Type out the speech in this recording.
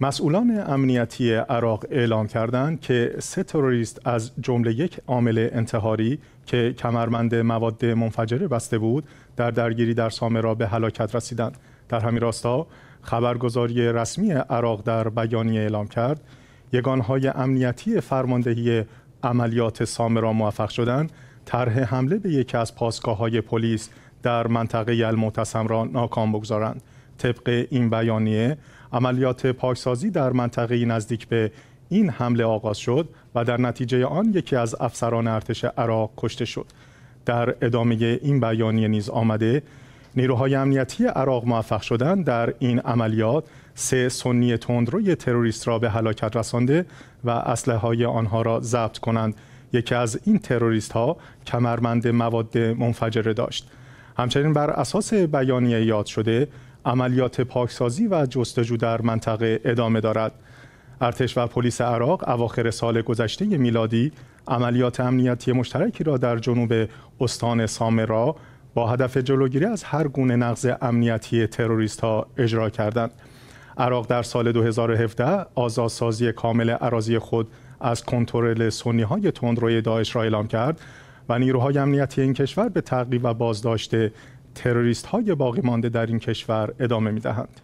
مسئولان امنیتی عراق اعلام کردند که سه تروریست از جمله یک عامل انتحاری که کمربند مواد منفجره بسته بود در درگیری در سامرا به هلاکت رسیدند در همین راستا خبرگزاری رسمی عراق در بیانیه اعلام کرد یگانهای امنیتی فرماندهی عملیات سامرا موفق شدند طرح حمله به یکی از پاسگاه های پلیس در منطقه المعتصم را ناکام بگذارند طبق این بیانیه عملیات پاکسازی در منطقه نزدیک به این حمله آغاز شد و در نتیجه آن یکی از افسران ارتش عراق کشته شد در ادامه این بیانیه نیز آمده نیروهای امنیتی عراق موفق شدند در این عملیات سه سنی تندروی تروریست را به هلاکت رسانده و اسلحه های آنها را ضبط کنند یکی از این تروریست ها کمرمند مواد منفجره داشت همچنین بر اساس بیانیه یاد شده عملیات پاکسازی و جستجو در منطقه ادامه دارد. ارتش و پلیس عراق اواخر سال گذشته میلادی عملیات امنیتی مشترکی را در جنوب استان سامرا با هدف جلوگیری از هر گونه نقض امنیتی تروریست ها اجرا کردند. عراق در سال 2017 آزادسازی کامل اراضی خود از کنترل سنی های تندروی داعش را اعلام کرد و نیروهای امنیتی این کشور به تقریب و بازداشت تروریست های باقی مانده در این کشور ادامه می دهند.